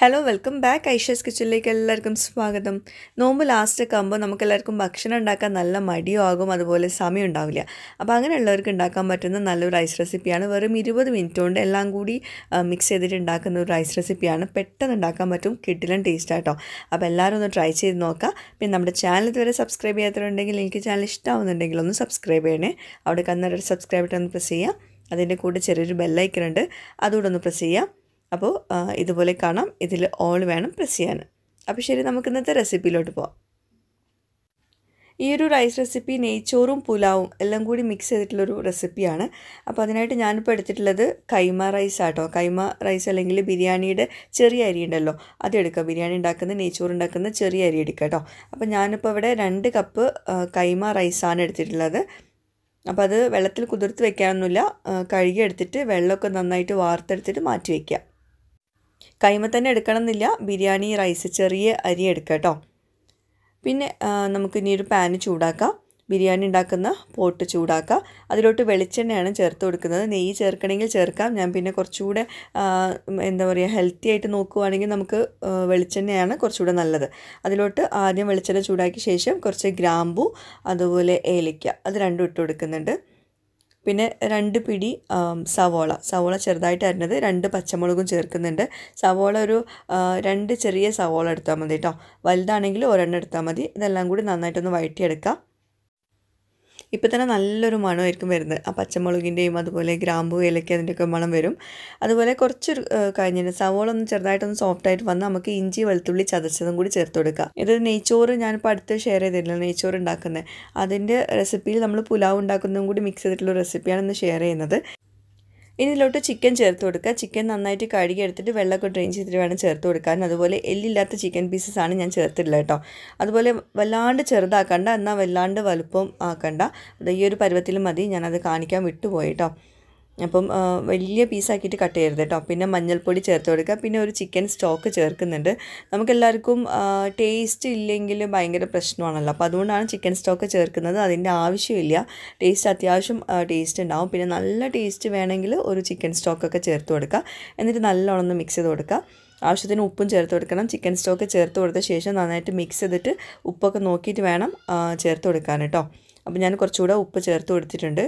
hello welcome back ഐഷസ് കിച്ചണിലേക്ക് എല്ലാവർക്കും സ്വാഗതം നോമ്പ് ലാസ്റ്റ് ഒക്കെ ആകുമ്പോൾ നമുക്കെല്ലാവർക്കും ഭക്ഷണം ഉണ്ടാക്കാൻ നല്ല മടിയോ ആകും അതുപോലെ സമയം ഉണ്ടാവില്ല അപ്പോൾ അങ്ങനെയുള്ളവർക്ക് ഉണ്ടാക്കാൻ പറ്റുന്ന നല്ലൊരു റൈസ് റെസിപ്പിയാണ് വെറും ഇരുപത് മിനിറ്റ് കൊണ്ട് എല്ലാം കൂടി മിക്സ് ചെയ്തിട്ട് ഉണ്ടാക്കുന്ന ഒരു റൈസ് റെസിപ്പിയാണ് പെട്ടെന്ന് ഉണ്ടാക്കാൻ പറ്റും കിട്ടിലും ടേസ്റ്റ് അപ്പോൾ എല്ലാവരും ഒന്ന് ട്രൈ ചെയ്ത് നോക്കാം പിന്നെ നമ്മുടെ ചാനൽ ഇതുവരെ സബ്സ്ക്രൈബ് ചെയ്യാത്തവരുണ്ടെങ്കിൽ എനിക്ക് ചാനൽ ഇഷ്ടമാവുന്നുണ്ടെങ്കിൽ ഒന്ന് സബ്സ്ക്രൈബ് ചെയ്യണേ അവിടെ കന്നഡ സബ്സ്ക്രൈബ് ബട്ടൺ പ്രസ് ചെയ്യാം അതിൻ്റെ കൂടെ ചെറിയൊരു ബെല്ലൈക്കൺ ഉണ്ട് അതുകൂടെ ഒന്ന് പ്രസ് ചെയ്യുക അപ്പോൾ ഇതുപോലെ കാണാം ഇതിൽ ഓൾ വേണം പ്രസ് ചെയ്യാൻ അപ്പോൾ ശരി നമുക്ക് ഇന്നത്തെ റെസിപ്പിയിലോട്ട് പോവാം ഈ ഒരു റൈസ് റെസിപ്പി നെയ്ച്ചോറും പുലാവും എല്ലാം കൂടി മിക്സ് ചെയ്തിട്ടുള്ളൊരു റെസിപ്പിയാണ് അപ്പോൾ അതിനായിട്ട് ഞാനിപ്പോൾ എടുത്തിട്ടുള്ളത് കൈമ റൈസ് ആട്ടോ കൈമ റൈസ് അല്ലെങ്കിൽ ബിരിയാണിയുടെ ചെറിയ അരി ഉണ്ടല്ലോ അത് എടുക്കുക ബിരിയാണി ഉണ്ടാക്കുന്ന നെയ്ച്ചോറ് ഉണ്ടാക്കുന്ന ചെറിയ അരി എടുക്കുക കേട്ടോ അപ്പോൾ ഞാനിപ്പോൾ ഇവിടെ രണ്ട് കപ്പ് കൈമ റൈസാണ് എടുത്തിട്ടുള്ളത് അപ്പോൾ അത് വെള്ളത്തിൽ കുതിർത്ത് വെക്കാനൊന്നുമില്ല കഴുകി എടുത്തിട്ട് വെള്ളമൊക്കെ നന്നായിട്ട് വാർത്തെടുത്തിട്ട് മാറ്റി വയ്ക്കുക കൈമ തന്നെ എടുക്കണം എന്നില്ല ബിരിയാണി റൈസ് ചെറിയ അരി എടുക്കുക കേട്ടോ പിന്നെ നമുക്ക് ഇനി ഒരു പാന് ചൂടാക്കാം ബിരിയാണി ഉണ്ടാക്കുന്ന പോട്ട് ചൂടാക്കുക അതിലോട്ട് വെളിച്ചെണ്ണയാണ് ചേർത്ത് കൊടുക്കുന്നത് നെയ്യ് ചേർക്കണമെങ്കിൽ ചേർക്കാം ഞാൻ പിന്നെ കുറച്ചുകൂടെ എന്താ പറയുക ഹെൽത്തി ആയിട്ട് നോക്കുവാണെങ്കിൽ നമുക്ക് വെളിച്ചെണ്ണയാണ് കുറച്ചുകൂടെ നല്ലത് അതിലോട്ട് ആദ്യം വെളിച്ചെണ്ണ ചൂടാക്കിയ ശേഷം കുറച്ച് ഗ്രാമ്പു അതുപോലെ ഏലയ്ക്ക അത് രണ്ടും ഇട്ട് കൊടുക്കുന്നുണ്ട് പിന്നെ രണ്ട് പിടി സവോള സവോള ചെറുതായിട്ട് അരിഞ്ഞത് രണ്ട് പച്ചമുളകും ചേർക്കുന്നുണ്ട് സവോള ഒരു രണ്ട് ചെറിയ സവോള എടുത്താൽ മതി കേട്ടോ വലുതാണെങ്കിൽ ഒരെണ്ണം എടുത്താൽ മതി ഇതെല്ലാം കൂടി നന്നായിട്ടൊന്ന് വഴറ്റിയെടുക്കാം ഇപ്പം തന്നെ നല്ലൊരു മണമായിരിക്കും വരുന്നത് ആ പച്ചമുളകിൻ്റെയും അതുപോലെ ഗ്രാമ്പു ഇലയ്ക്ക് അതിൻ്റെയൊക്കെ മണം വരും അതുപോലെ കുറച്ചൊരു കഴിഞ്ഞിട്ട് സവോള ഒന്ന് ചെറുതായിട്ടൊന്ന് സോഫ്റ്റ് ആയിട്ട് വന്ന് നമുക്ക് ഇഞ്ചി വെളുത്തുള്ളി ചതച്ചതും കൂടി ചേർത്ത് കൊടുക്കുക ഇത് നെയ്ച്ചോറ് ഞാനിപ്പോൾ അടുത്ത് ഷെയർ ചെയ്തിട്ടില്ല നെയ്ച്ചോറ് ഉണ്ടാക്കുന്നത് അതിൻ്റെ റെസിപ്പിയിൽ നമ്മൾ പുലാവ് ഉണ്ടാക്കുന്നതും കൂടി മിക്സ് ചെയ്തിട്ടുള്ള റെസിപ്പിയാണ് ഇന്ന് ഷെയർ ചെയ്യുന്നത് ഇതിലോട്ട് ചിക്കൻ ചേർത്ത് കൊടുക്കുക ചിക്കൻ നന്നായിട്ട് കഴുകി എടുത്തിട്ട് വെള്ളമൊക്കെ ഡ്രെയിൻ ചെയ്തിട്ട് വേണം ചേർത്ത് കൊടുക്കാൻ അതുപോലെ എല്ലില്ലാത്ത ചിക്കൻ പീസസ് ആണ് ഞാൻ ചേർത്തിട്ടില്ല കേട്ടോ അതുപോലെ വല്ലാണ്ട് ചെറുതാക്കണ്ട എന്നാൽ വല്ലാണ്ട് വലുപ്പം ആക്കണ്ട അത് ഈ ഒരു പരുവത്തിൽ മതി ഞാനത് കാണിക്കാൻ വിട്ടുപോയി കേട്ടോ അപ്പം വലിയ പീസാക്കിയിട്ട് കട്ട് ചെയ്യരുത് കേട്ടോ പിന്നെ മഞ്ഞൾപ്പൊടി ചേർത്ത് കൊടുക്കുക പിന്നെ ഒരു ചിക്കൻ സ്റ്റോക്ക് ചേർക്കുന്നുണ്ട് നമുക്കെല്ലാവർക്കും ടേസ്റ്റ് ഇല്ലെങ്കിൽ ഭയങ്കര പ്രശ്നമാണല്ലോ അപ്പോൾ അതുകൊണ്ടാണ് ചിക്കൻ സ്റ്റോക്ക് ചേർക്കുന്നത് അതിൻ്റെ ആവശ്യമില്ല ടേസ്റ്റ് അത്യാവശ്യം ടേസ്റ്റ് ഉണ്ടാവും പിന്നെ നല്ല ടേസ്റ്റ് വേണമെങ്കിൽ ഒരു ചിക്കൻ സ്റ്റോക്കൊക്കെ ചേർത്ത് കൊടുക്കുക എന്നിട്ട് നല്ലോണം ഒന്ന് മിക്സ് ചെയ്ത് കൊടുക്കുക ആവശ്യത്തിന് ഉപ്പും ചേർത്ത് കൊടുക്കണം ചിക്കൻ സ്റ്റോക്ക് ചേർത്ത് കൊടുത്ത ശേഷം നന്നായിട്ട് മിക്സ് ചെയ്തിട്ട് ഉപ്പൊക്കെ നോക്കിയിട്ട് വേണം ചേർത്ത് കൊടുക്കാൻ കേട്ടോ അപ്പോൾ ഞാൻ കുറച്ചുകൂടെ ഉപ്പ് ചേർത്ത് കൊടുത്തിട്ടുണ്ട്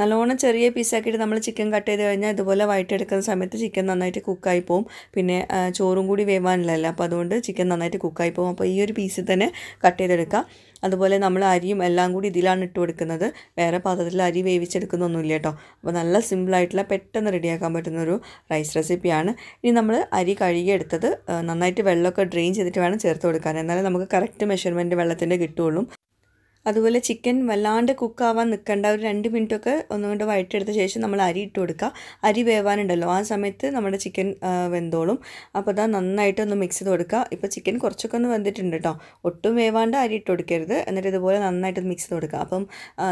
നല്ലോണം ചെറിയ പീസാക്കിയിട്ട് നമ്മൾ ചിക്കൻ കട്ട് ചെയ്ത് കഴിഞ്ഞാൽ ഇതുപോലെ വയറ്റെടുക്കുന്ന സമയത്ത് ചിക്കൻ നന്നായിട്ട് കുക്കായി പോകും പിന്നെ ചോറും കൂടി വേവാനില്ലല്ലോ അപ്പോൾ അതുകൊണ്ട് ചിക്കൻ നന്നായിട്ട് കുക്കായി പോകും അപ്പോൾ ഈ ഒരു പീസിൽ തന്നെ കട്ട് ചെയ്തെടുക്കുക അതുപോലെ നമ്മൾ അരിയും എല്ലാം കൂടി ഇതിലാണ് ഇട്ട് കൊടുക്കുന്നത് വേറെ പാത്രത്തിൽ അരി വേവിച്ചെടുക്കുന്നൊന്നുമില്ല കേട്ടോ അപ്പോൾ നല്ല സിമ്പിളായിട്ടുള്ള പെട്ടെന്ന് റെഡിയാക്കാൻ പറ്റുന്നൊരു റൈസ് റെസിപ്പിയാണ് ഇനി നമ്മൾ അരി കഴുകിയെടുത്തത് നന്നായിട്ട് വെള്ളമൊക്കെ ഡ്രെയിൻ ചെയ്തിട്ട് വേണം ചേർത്ത് കൊടുക്കാൻ എന്നാലേ നമുക്ക് കറക്റ്റ് മെഷർമെൻറ്റ് വെള്ളത്തിൻ്റെ കിട്ടുള്ളൂ അതുപോലെ ചിക്കൻ വല്ലാണ്ട് കുക്കാവാൻ നിൽക്കേണ്ട ഒരു രണ്ട് മിനിറ്റൊക്കെ ഒന്നുകൊണ്ട് വഴറ്റെടുത്ത ശേഷം നമ്മൾ അരി ഇട്ട് കൊടുക്കുക അരി വേവാനുണ്ടല്ലോ ആ സമയത്ത് നമ്മുടെ ചിക്കൻ വെന്തോളും അപ്പോൾ അതാ നന്നായിട്ടൊന്ന് മിക്സ് ചെയ്ത് കൊടുക്കുക ഇപ്പോൾ ചിക്കൻ കുറച്ചൊക്കെ ഒന്ന് വെന്തിട്ടുണ്ട് കേട്ടോ ഒട്ടും വേവാണ്ട് അരി ഇട്ട് കൊടുക്കരുത് എന്നിട്ട് ഇതുപോലെ നന്നായിട്ട് മിക്സ് ചെയ്ത് കൊടുക്കുക അപ്പം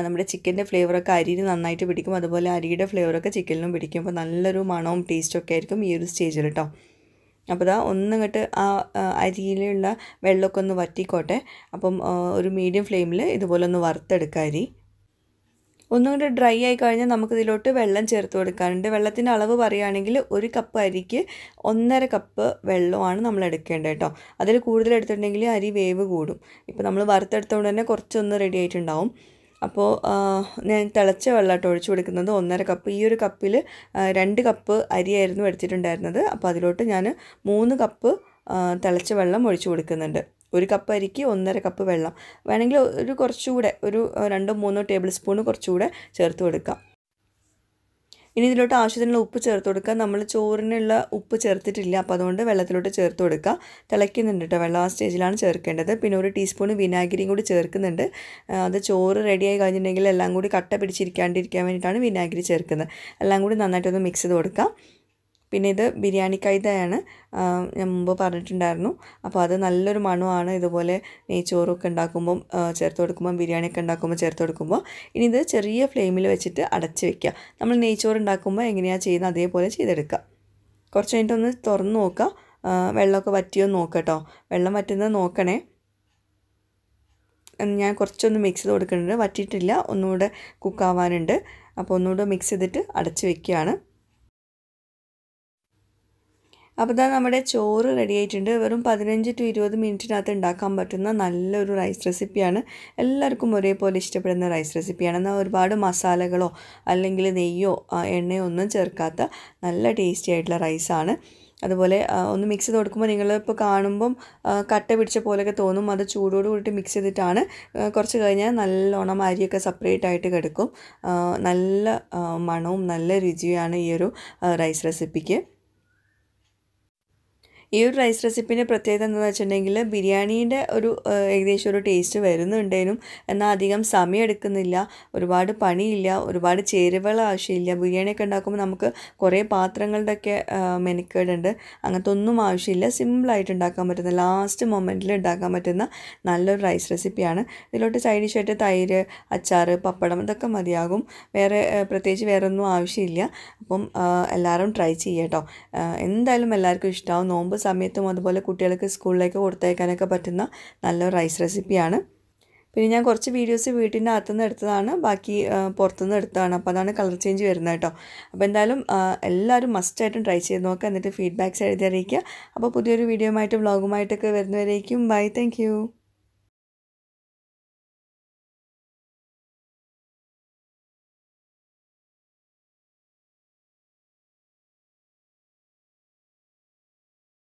നമ്മുടെ ചിക്കൻ്റെ ഫ്ലേവറൊക്കെ അരിയിൽ നന്നായിട്ട് പിടിക്കും അതുപോലെ അരിയുടെ ഫ്ലേവറൊക്കെ ചിക്കനിലും പിടിക്കും അപ്പോൾ നല്ലൊരു മണവും ടേസ്റ്റൊക്കെ ആയിരിക്കും ഈ ഒരു സ്റ്റേജിൽ കേട്ടോ അപ്പോൾ ഇതാ ഒന്നിങ്ങോട്ട് ആ അരിയിലുള്ള വെള്ളമൊക്കെ ഒന്ന് വറ്റിക്കോട്ടെ അപ്പം ഒരു മീഡിയം ഫ്ലെയിമിൽ ഇതുപോലെ ഒന്ന് വറുത്തെടുക്കാം അരി ഒന്നും ഡ്രൈ ആയി കഴിഞ്ഞാൽ നമുക്കിതിലോട്ട് വെള്ളം ചേർത്ത് കൊടുക്കാനുണ്ട് വെള്ളത്തിൻ്റെ അളവ് പറയുകയാണെങ്കിൽ ഒരു കപ്പ് അരിക്ക് ഒന്നര കപ്പ് വെള്ളമാണ് നമ്മൾ എടുക്കേണ്ടത് കേട്ടോ അതിൽ കൂടുതൽ എടുത്തിട്ടുണ്ടെങ്കിൽ അരി വേവ് കൂടും ഇപ്പോൾ നമ്മൾ വറുത്തെടുത്തുകൊണ്ട് തന്നെ കുറച്ചൊന്ന് റെഡി ആയിട്ടുണ്ടാവും അപ്പോൾ ഞാൻ തിളച്ച വെള്ളമായിട്ട് ഒഴിച്ചു കൊടുക്കുന്നത് ഒന്നര കപ്പ് ഈ ഒരു കപ്പിൽ രണ്ട് കപ്പ് അരിയായിരുന്നു എടുത്തിട്ടുണ്ടായിരുന്നത് അപ്പോൾ അതിലോട്ട് ഞാൻ മൂന്ന് കപ്പ് തിളച്ച വെള്ളം ഒഴിച്ചു കൊടുക്കുന്നുണ്ട് ഒരു കപ്പ് അരിക്ക് ഒന്നര കപ്പ് വെള്ളം വേണമെങ്കിൽ ഒരു കുറച്ചുകൂടെ ഒരു രണ്ടോ മൂന്നോ ടേബിൾ സ്പൂൺ കുറച്ചുകൂടെ ചേർത്ത് കൊടുക്കാം ഇനി ഇതിലോട്ട് ആവശ്യത്തിനുള്ള ഉപ്പ് ചേർത്ത് കൊടുക്കുക നമ്മൾ ചോറിനുള്ള ഉപ്പ് ചേർത്തിട്ടില്ല അപ്പോൾ അതുകൊണ്ട് വെള്ളത്തിലോട്ട് ചേർത്ത് കൊടുക്കുക തിളയ്ക്കുന്നുണ്ട് കേട്ടോ വെള്ളം ആ സ്റ്റേജിലാണ് ചേർക്കേണ്ടത് പിന്നെ ഒരു ടീസ്പൂൺ വിനാഗിരിയും കൂടി ചേർക്കുന്നുണ്ട് അത് ചോറ് റെഡിയായി കഴിഞ്ഞിട്ടുണ്ടെങ്കിൽ എല്ലാം കൂടി കട്ട പിടിച്ചിരിക്കാണ്ടിരിക്കാൻ വേണ്ടിയിട്ടാണ് വിനാഗിരി ചേർക്കുന്നത് എല്ലാം കൂടി നന്നായിട്ടൊന്ന് മിക്സ് ചെയ്ത് കൊടുക്കാം പിന്നെ ഇത് ബിരിയാണി കൈതയാണ് ഞാൻ മുമ്പ് പറഞ്ഞിട്ടുണ്ടായിരുന്നു അപ്പോൾ അത് നല്ലൊരു മണമാണ് ഇതുപോലെ നെയ്ച്ചോറൊക്കെ ഉണ്ടാക്കുമ്പം ചേർത്ത് കൊടുക്കുമ്പം ഒക്കെ ഉണ്ടാക്കുമ്പോൾ ചേർത്ത് കൊടുക്കുമ്പോൾ ഇനി ഇത് ചെറിയ ഫ്ലെയിമിൽ വെച്ചിട്ട് അടച്ച് വെക്കുക നമ്മൾ നെയ്ച്ചോറ് ഉണ്ടാക്കുമ്പോൾ എങ്ങനെയാണ് ചെയ്യുന്നത് അതേപോലെ ചെയ്തെടുക്കുക കുറച്ച് കഴിഞ്ഞിട്ടൊന്ന് തുറന്ന് നോക്കുക വെള്ളമൊക്കെ വറ്റിയോ നോക്കുക കേട്ടോ വെള്ളം വറ്റുന്നത് നോക്കണേ ഞാൻ കുറച്ചൊന്ന് മിക്സ് ചെയ്ത് കൊടുക്കുന്നുണ്ട് വറ്റിയിട്ടില്ല ഒന്നുകൂടെ കുക്കാവാനുണ്ട് അപ്പോൾ ഒന്നുകൂടെ മിക്സ് ചെയ്തിട്ട് അടച്ച് വെക്കുകയാണ് അപ്പോൾ ഇതാ നമ്മുടെ ചോറ് റെഡി ആയിട്ടുണ്ട് വെറും പതിനഞ്ച് ടു ഇരുപത് മിനിറ്റിനകത്ത് ഉണ്ടാക്കാൻ പറ്റുന്ന നല്ലൊരു റൈസ് റെസിപ്പിയാണ് എല്ലാവർക്കും ഒരേപോലെ ഇഷ്ടപ്പെടുന്ന റൈസ് റെസിപ്പിയാണ് എന്നാൽ ഒരുപാട് മസാലകളോ അല്ലെങ്കിൽ നെയ്യോ എണ്ണയോ ഒന്നും ചേർക്കാത്ത നല്ല ടേസ്റ്റി ആയിട്ടുള്ള റൈസാണ് അതുപോലെ ഒന്ന് മിക്സ് ചെയ്ത് കൊടുക്കുമ്പോൾ നിങ്ങൾ ഇപ്പോൾ കാണുമ്പം കട്ട പിടിച്ച പോലെയൊക്കെ തോന്നും അത് ചൂടോട് കൂടിയിട്ട് മിക്സ് ചെയ്തിട്ടാണ് കുറച്ച് കഴിഞ്ഞാൽ നല്ലോണം അരിയൊക്കെ സെപ്പറേറ്റ് ആയിട്ട് കിടക്കും നല്ല മണവും നല്ല രുചിയാണ് ഈ ഒരു റൈസ് റെസിപ്പിക്ക് ഈ ഒരു റൈസ് റെസിപ്പിൻ്റെ പ്രത്യേകത എന്താണെന്ന് വെച്ചിട്ടുണ്ടെങ്കിൽ ബിരിയാണീൻ്റെ ഒരു ഏകദേശം ഒരു ടേസ്റ്റ് വരുന്നുണ്ടേനും എന്നാൽ അധികം സമയം എടുക്കുന്നില്ല ഒരുപാട് പണിയില്ല ഒരുപാട് ചേരുവകൾ ആവശ്യമില്ല ബിരിയാണിയൊക്കെ ഉണ്ടാക്കുമ്പോൾ നമുക്ക് കുറേ പാത്രങ്ങളുടെയൊക്കെ മെനക്കേടുണ്ട് അങ്ങനത്തെ ഒന്നും ആവശ്യമില്ല സിമ്പിളായിട്ട് ഉണ്ടാക്കാൻ പറ്റുന്ന ലാസ്റ്റ് മൊമെൻറ്റിൽ ഉണ്ടാക്കാൻ പറ്റുന്ന നല്ലൊരു റൈസ് റെസിപ്പിയാണ് ഇതിലോട്ട് സൈഡ് ഡിഷായിട്ട് തൈര് അച്ചാർ പപ്പടം ഇതൊക്കെ മതിയാകും വേറെ പ്രത്യേകിച്ച് വേറെ ഒന്നും ആവശ്യമില്ല അപ്പം എല്ലാവരും ട്രൈ ചെയ്യാം കേട്ടോ എന്തായാലും എല്ലാവർക്കും ഇഷ്ടമാവും നോമ്പ് സമയത്തും അതുപോലെ കുട്ടികൾക്ക് സ്കൂളിലേക്ക് കൊടുത്തയക്കാനൊക്കെ പറ്റുന്ന നല്ലൊരു റൈസ് റെസിപ്പിയാണ് പിന്നെ ഞാൻ കുറച്ച് വീഡിയോസ് വീട്ടിൻ്റെ അകത്തുനിന്ന് എടുത്തതാണ് ബാക്കി പുറത്തുനിന്ന് എടുത്തതാണ് അപ്പോൾ അതാണ് കളർ ചേഞ്ച് വരുന്നത് കേട്ടോ അപ്പോൾ എന്തായാലും എല്ലാവരും മസ്റ്റായിട്ടും ട്രൈ ചെയ്ത് നോക്കുക എന്നിട്ട് ഫീഡ്ബാക്ക്സ് എഴുതി അറിയിക്കുക അപ്പോൾ പുതിയൊരു വീഡിയോ ആയിട്ട് വ്ളോഗുമായിട്ടൊക്കെ വരുന്നവരേക്കും ബൈ താങ്ക്